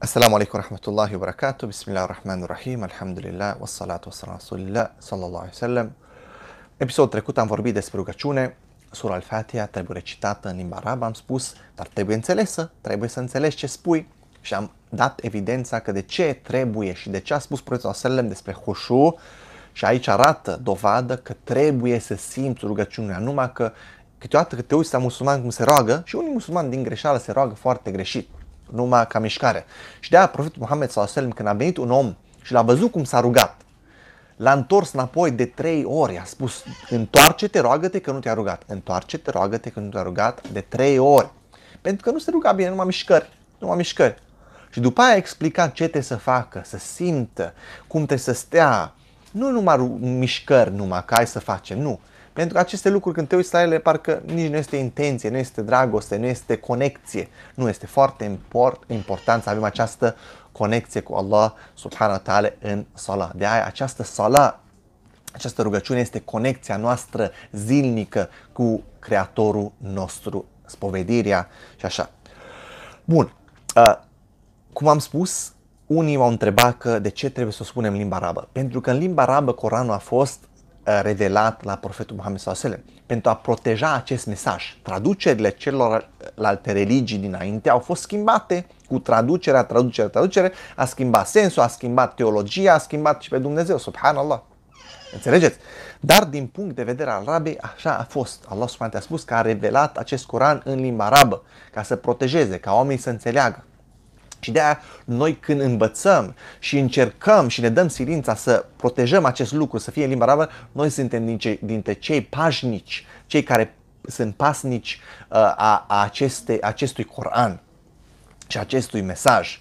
Assalamu alaikum rahmatullahi wa barakatuh, bismillah ar-Rahman rahim alhamdulillah, wassalatu wassalam sallallahu alaihi wasallam. Episodul trecut am vorbit despre rugăciune, sura al-Fatiha trebuie recitată în limba arabă, am spus, dar trebuie înțelesă, trebuie să înțelegi ce spui și am dat evidența că de ce trebuie și de ce a spus Profetul Sallam despre hușu și aici arată dovadă că trebuie să simți rugăciunea, numai că câteodată că te uiți la musulman cum se roagă și unii musulmani din greșeală se roagă foarte greșit numai ca mișcare. Și de-aia profetul Muhammed s.a.s. când a venit un om și l-a văzut cum s-a rugat, l-a întors înapoi de trei ori, a spus, întoarce-te, roagă-te că nu te-a rugat, întoarce-te, roagă-te că nu te-a rugat de trei ori. Pentru că nu se ruga bine, numai mișcări, numai mișcări. Și după aia a explicat ce trebuie să facă, să simtă, cum trebuie să stea, nu numai mișcări numai, că hai să facem, nu. Pentru că aceste lucruri, când te uiți la ele, parcă nici nu este intenție, nu este dragoste, nu este conexie. Nu este foarte import, important să avem această conexie cu Allah subhanahu wa ta'ala în sala. De aia această sala, această rugăciune este conexia noastră zilnică cu Creatorul nostru, spovedirea și așa. Bun, uh, cum am spus, unii m-au întrebat că de ce trebuie să o spunem în limba arabă. Pentru că în limba arabă Coranul a fost uh, revelat la profetul Muhammed S.A.S. pentru a proteja acest mesaj. Traducerile celorlalte religii dinainte au fost schimbate cu traducerea, traducerea, traducere, a schimbat sensul, a schimbat teologia, a schimbat și pe Dumnezeu, subhanallah. Înțelegeți? Dar din punct de vedere al arabei, așa a fost. Allah subhanahu a spus că a revelat acest Coran în limba arabă, ca să protejeze, ca oamenii să înțeleagă. Și de aia noi când învățăm și încercăm și ne dăm silința să protejăm acest lucru, să fie în limba arabă, noi suntem dintre, dintre cei pașnici, cei care sunt pasnici uh, a, a aceste, acestui Coran și acestui mesaj.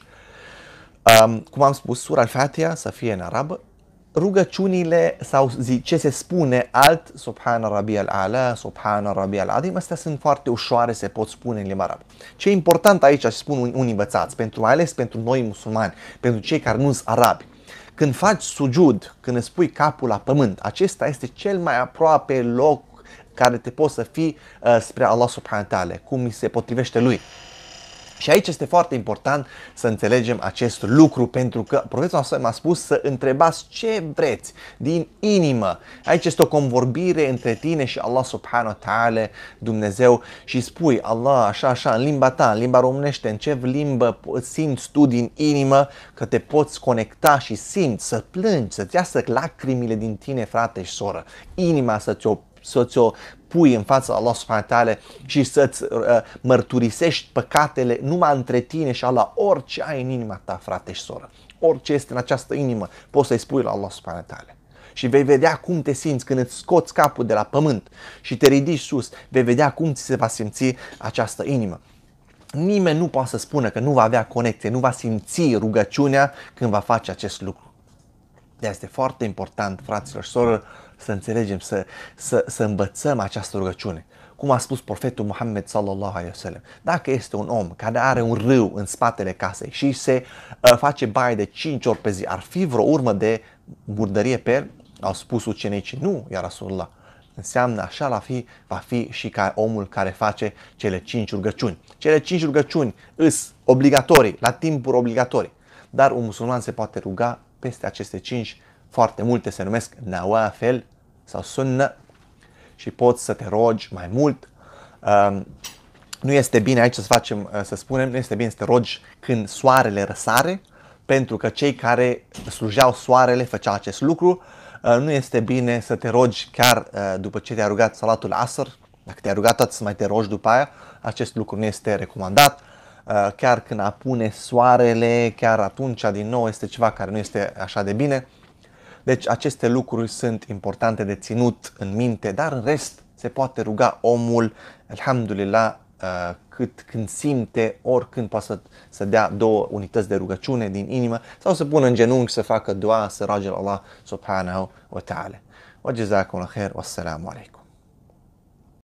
Um, cum am spus, sura al să fie în arabă, rugăciunile sau zi, ce se spune alt, Subhana Rabbi al-Ala, Subhana Rabbi al-Adim, astea sunt foarte ușoare, se pot spune în limba arabă. Ce e important aici, aș spun unii învățați, pentru, mai ales pentru noi musulmani, pentru cei care nu sunt arabi, când faci sujud, când îți pui capul la pământ, acesta este cel mai aproape loc care te poți să fii uh, spre Allah subhanahu wa ta'ala, cum se potrivește lui. Și aici este foarte important să înțelegem acest lucru, pentru că profesorul nostru m-a spus să întrebați ce vreți din inimă. Aici este o convorbire între tine și Allah subhanahu wa ta'ala, Dumnezeu, și spui Allah așa, așa, în limba ta, în limba românește, în ce limbă simți tu din inimă că te poți conecta și simți să plângi, să-ți iasă lacrimile din tine, frate și soră. Inima să-ți o să ți-o pui în fața Allah subhanahu wa și să-ți uh, mărturisești păcatele numai între tine și Allah, orice ai în inima ta, frate și soră. Orice este în această inimă, poți să-i spui la Allah subhanahu wa Și vei vedea cum te simți când îți scoți capul de la pământ și te ridici sus, vei vedea cum ți se va simți această inimă. Nimeni nu poate să spună că nu va avea conexie, nu va simți rugăciunea când va face acest lucru. De asta este foarte important, fraților și soră, să înțelegem, să, să, să învățăm această rugăciune. Cum a spus profetul Muhammed sallallahu alaihi wasallam, dacă este un om care are un râu în spatele casei și se uh, face baie de 5 ori pe zi, ar fi vreo urmă de murdărie pe el? Au spus ucenicii, nu, iar Rasulullah înseamnă așa la fi, va fi și ca omul care face cele cinci rugăciuni. Cele cinci rugăciuni îs obligatorii, la timpuri obligatorii, dar un musulman se poate ruga peste aceste cinci foarte multe se numesc nawafel sau sunnă și poți să te rogi mai mult. Um, nu este bine aici să facem, uh, să spunem, nu este bine să te rogi când soarele răsare, pentru că cei care slujeau soarele făceau acest lucru. Uh, nu este bine să te rogi chiar uh, după ce te-ai rugat salatul asr, dacă te-ai rugat tot să mai te rogi după aia, acest lucru nu este recomandat. Chiar când apune soarele, chiar atunci din nou este ceva care nu este așa de bine. Deci aceste lucruri sunt importante de ținut în minte, dar în rest se poate ruga omul, alhamdulillah, uh, cât când simte, oricând poate să, să dea două unități de rugăciune din inimă sau să pună în genunchi să facă dua, să roage Allah subhanahu wa ta'ala. وجزاكم الله khair, wassalamu alaikum.